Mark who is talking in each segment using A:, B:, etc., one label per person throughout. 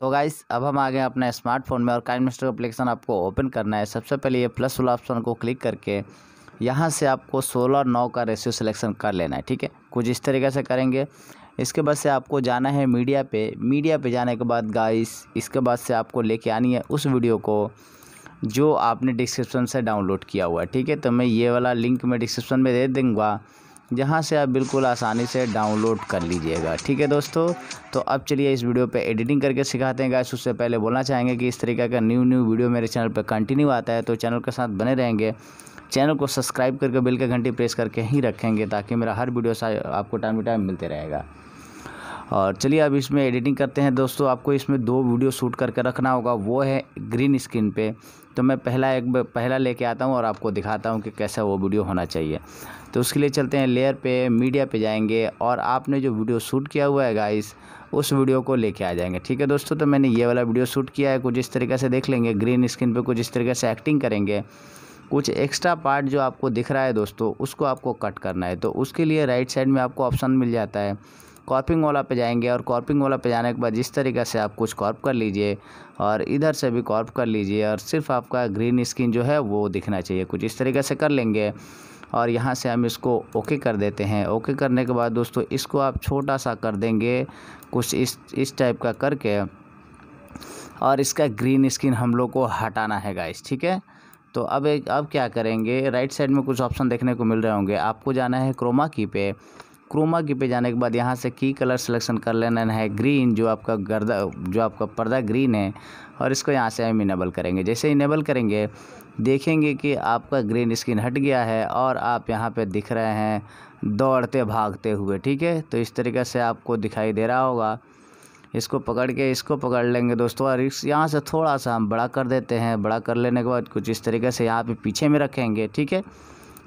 A: तो गाइस अब हम आ गए अपने स्मार्टफोन में और काइन मिस्टर अप्लीकेशन आपको ओपन करना है सबसे पहले ये प्लस वाला ऑप्शन को क्लिक करके यहाँ से आपको सोलह नौ का रेशियो सिलेक्शन कर लेना है ठीक है कुछ इस तरीके से करेंगे इसके बाद से आपको जाना है मीडिया पे मीडिया पे जाने के बाद गाइस इसके बाद से आपको लेके आनी है उस वीडियो को जो आपने डिस्क्रिप्शन से डाउनलोड किया हुआ है ठीक है तो मैं ये वाला लिंक मैं डिस्क्रिप्शन में दे दूँगा जहाँ से आप बिल्कुल आसानी से डाउनलोड कर लीजिएगा ठीक है दोस्तों तो अब चलिए इस वीडियो पे एडिटिंग करके सिखाते हैं गाइस उससे पहले बोलना चाहेंगे कि इस तरीके का न्यू न्यू वीडियो मेरे चैनल पर कंटिन्यू आता है तो चैनल के साथ बने रहेंगे चैनल को सब्सक्राइब करके बिल के घंटी प्रेस करके ही रखेंगे ताकि मेरा हर वीडियो आपको टाइम टू टाइम मिलते रहेगा और चलिए अब इसमें एडिटिंग करते हैं दोस्तों आपको इसमें दो वीडियो शूट करके रखना होगा वो है ग्रीन स्क्रीन पे तो मैं पहला एक पहला लेके आता हूँ और आपको दिखाता हूँ कि कैसा वो वीडियो होना चाहिए तो उसके लिए चलते हैं लेयर पे मीडिया पे जाएंगे और आपने जो वीडियो शूट किया हुआ है गाइस उस वीडियो को लेके आ जाएंगे ठीक है दोस्तों तो मैंने ये वाला वीडियो शूट किया है कुछ इस तरीके से देख लेंगे ग्रीन स्क्रीन पर कुछ इस तरीके से एक्टिंग करेंगे कुछ एक्स्ट्रा पार्ट जो आपको दिख रहा है दोस्तों उसको आपको कट करना है तो उसके लिए राइट साइड में आपको ऑप्शन मिल जाता है कॉपिंग वाला पे जाएंगे और कॉपिंग वाला पे जाने के बाद जिस तरीके से आप कुछ कॉर्प कर लीजिए और इधर से भी कॉर्प कर लीजिए और सिर्फ आपका ग्रीन स्किन जो है वो दिखना चाहिए कुछ इस तरीके से कर लेंगे और यहाँ से हम इसको ओके कर देते हैं ओके करने के बाद दोस्तों इसको आप छोटा सा कर देंगे कुछ इस इस टाइप का करके और इसका ग्रीन स्किन हम लोग को हटाना है गाइस ठीक है तो अब एक अब क्या करेंगे राइट साइड में कुछ ऑप्शन देखने को मिल रहे होंगे आपको जाना है क्रोमा की पे क्रोमा की पे जाने के बाद यहाँ से की कलर सिलेक्शन कर लेना है ग्रीन जो आपका गर्दा जो आपका पर्दा ग्रीन है और इसको यहाँ से हम इनेबल करेंगे जैसे इनेबल करेंगे देखेंगे कि आपका ग्रीन स्क्रीन हट गया है और आप यहाँ पे दिख रहे हैं दौड़ते भागते हुए ठीक है तो इस तरीके से आपको दिखाई दे रहा होगा इसको पकड़ के इसको पकड़ लेंगे दोस्तों और इस यहाँ से थोड़ा सा हम बड़ा कर देते हैं बड़ा कर लेने के बाद कुछ इस तरीके से यहाँ पे पीछे में रखेंगे ठीक है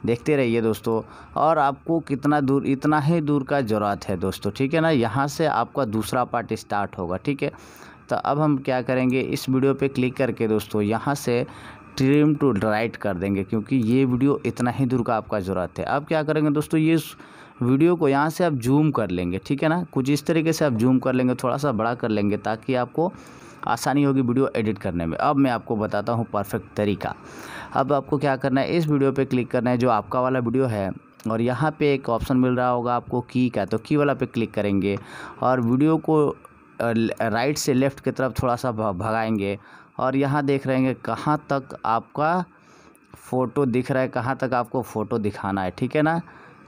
A: देखते रहिए दोस्तों और आपको कितना दूर इतना ही दूर का ज़रूरत है दोस्तों ठीक है ना यहाँ से आपका दूसरा पार्ट स्टार्ट होगा ठीक है तो अब हम क्या करेंगे इस वीडियो पे क्लिक करके दोस्तों यहाँ से ट्रिम टू राइट कर देंगे क्योंकि ये वीडियो इतना ही दूर का आपका ज़रूरत है अब क्या करेंगे दोस्तों ये वीडियो को यहाँ से आप जूम कर लेंगे ठीक है ना कुछ इस तरीके से आप जूम कर लेंगे थोड़ा सा बड़ा कर लेंगे ताकि आपको आसानी होगी वीडियो एडिट करने में अब मैं आपको बताता हूँ परफेक्ट तरीका अब आपको क्या करना है इस वीडियो पर क्लिक करना है जो आपका वाला वीडियो है और यहाँ पे एक ऑप्शन मिल रहा होगा आपको की का तो की वाला पे क्लिक करेंगे और वीडियो को राइट से लेफ़्ट की तरफ थोड़ा सा भगाएंगे और यहाँ देख रहे हैं कहाँ तक आपका फ़ोटो दिख रहा है कहाँ तक आपको फ़ोटो दिखाना है ठीक है ना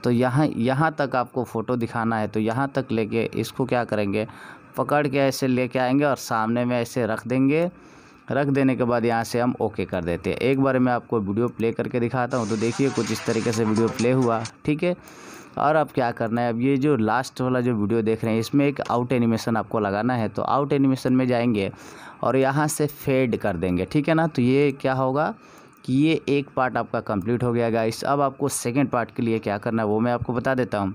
A: तो यहाँ यहाँ तक आपको फ़ोटो दिखाना है तो यहाँ तक लेके इसको क्या करेंगे पकड़ के ऐसे लेके आएंगे और सामने में ऐसे रख देंगे रख देने के बाद यहाँ से हम ओके कर देते हैं एक बार मैं आपको वीडियो प्ले करके दिखाता हूँ तो देखिए कुछ इस तरीके से वीडियो प्ले हुआ ठीक है और अब क्या करना है अब ये जो लास्ट वाला जो वीडियो देख रहे हैं इसमें एक आउट एनिमेशन आपको लगाना है तो आउट एनिमेशन में जाएंगे और यहाँ से फेड कर देंगे ठीक है ना तो ये क्या होगा कि ये एक पार्ट आपका कंप्लीट हो गया गाइस अब आपको सेकंड पार्ट के लिए क्या करना है वो मैं आपको बता देता हूँ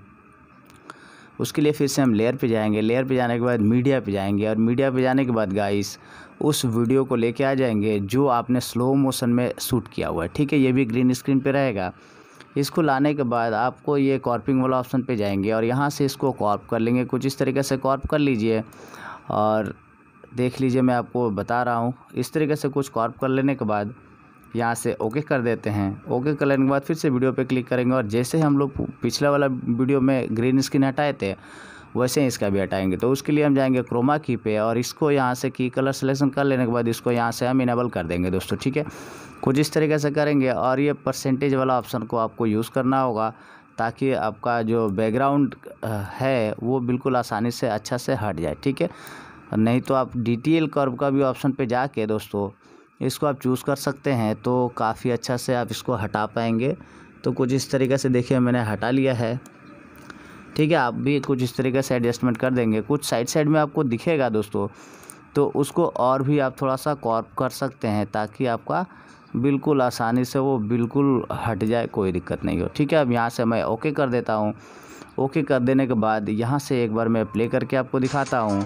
A: उसके लिए फिर से हम लेयर पे जाएंगे लेयर पे जाने के बाद मीडिया पे जाएंगे और मीडिया पे जाने के बाद गाइस उस वीडियो को लेके आ जाएंगे जो आपने स्लो मोशन में शूट किया हुआ है ठीक है ये भी ग्रीन स्क्रीन पे रहेगा इसको लाने के बाद आपको ये कॉर्पिंग वाला ऑप्शन पे जाएंगे और यहाँ से इसको कॉर्प कर लेंगे कुछ इस तरीके से कॉर्प कर लीजिए और देख लीजिए मैं आपको बता रहा हूँ इस तरीके से कुछ कॉर्प कर लेने के बाद यहाँ से ओके कर देते हैं ओके कर लेने के बाद फिर से वीडियो पे क्लिक करेंगे और जैसे हम लोग पिछला वाला वीडियो में ग्रीन स्क्रीन हटाए थे वैसे ही इसका भी हटाएंगे तो उसके लिए हम जाएंगे क्रोमा की पे और इसको यहाँ से की कलर सिलेक्शन कर लेने के बाद इसको यहाँ से हम इनेबल कर देंगे दोस्तों ठीक है कुछ इस तरीके से करेंगे और ये परसेंटेज वाला ऑप्शन को आपको यूज़ करना होगा ताकि आपका जो बैकग्राउंड है वो बिल्कुल आसानी से अच्छा से हट जाए ठीक है नहीं तो आप डी टी कर्व का भी ऑप्शन पे जाके दोस्तों इसको आप चूज़ कर सकते हैं तो काफ़ी अच्छा से आप इसको हटा पाएंगे तो कुछ इस तरीके से देखिए मैंने हटा लिया है ठीक है आप भी कुछ इस तरीके से एडजस्टमेंट कर देंगे कुछ साइड साइड में आपको दिखेगा दोस्तों तो उसको और भी आप थोड़ा सा कॉर्प कर सकते हैं ताकि आपका बिल्कुल आसानी से वो बिल्कुल हट जाए कोई दिक्कत नहीं हो ठीक है अब यहाँ से मैं ओके कर देता हूँ ओके कर देने के बाद यहाँ से एक बार मैं प्ले करके आपको दिखाता हूँ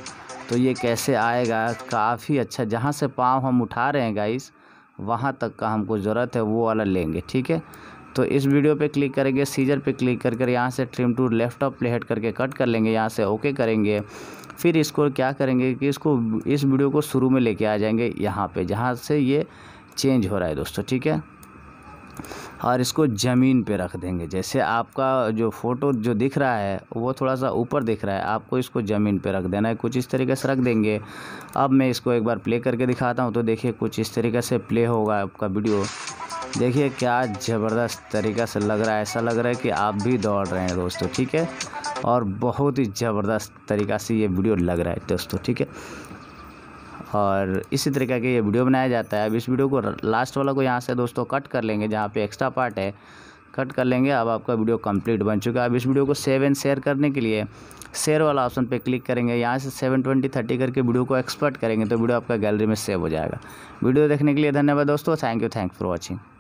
A: तो ये कैसे आएगा काफ़ी अच्छा जहाँ से पाँव हम उठा रहे हैं गाइस वहाँ तक का हमको ज़रूरत है वो वाला लेंगे ठीक है तो इस वीडियो पे क्लिक करेंगे सीजर पे क्लिक कर कर यहाँ से trim to left of plate करके कट कर लेंगे यहाँ से ओके करेंगे फिर इसको क्या करेंगे कि इसको इस वीडियो को शुरू में लेके आ जाएंगे यहाँ पे जहाँ से ये चेंज हो रहा है दोस्तों ठीक है और इसको ज़मीन पे रख देंगे जैसे आपका जो फ़ोटो जो दिख रहा है वो थोड़ा सा ऊपर दिख रहा है आपको इसको ज़मीन पे रख देना है कुछ इस तरीके से रख देंगे अब मैं इसको एक बार प्ले करके दिखाता हूँ तो देखिए कुछ इस तरीके से प्ले होगा आपका वीडियो देखिए क्या ज़बरदस्त तरीक़ा से लग रहा है ऐसा लग रहा है कि आप भी दौड़ रहे हैं दोस्तों ठीक है और बहुत ही ज़बरदस्त तरीक़ा से ये वीडियो लग रहा है दोस्तों ठीक है और इसी तरीके का ये वीडियो बनाया जाता है अब इस वीडियो को लास्ट वाला को यहाँ से दोस्तों कट कर लेंगे जहाँ पे एक्स्ट्रा पार्ट है कट कर लेंगे अब आपका वीडियो कंप्लीट बन चुका है अब इस वीडियो को सेव एंड शेयर करने के लिए शेयर वाला ऑप्शन पे क्लिक करेंगे यहाँ से सेवन ट्वेंटी थर्टी करके वीडियो को एक्सपर्ट करेंगे तो वीडियो आपका गैलरी में सेव हो जाएगा वीडियो देखने के लिए धन्यवाद दोस्तों thank you thank for watching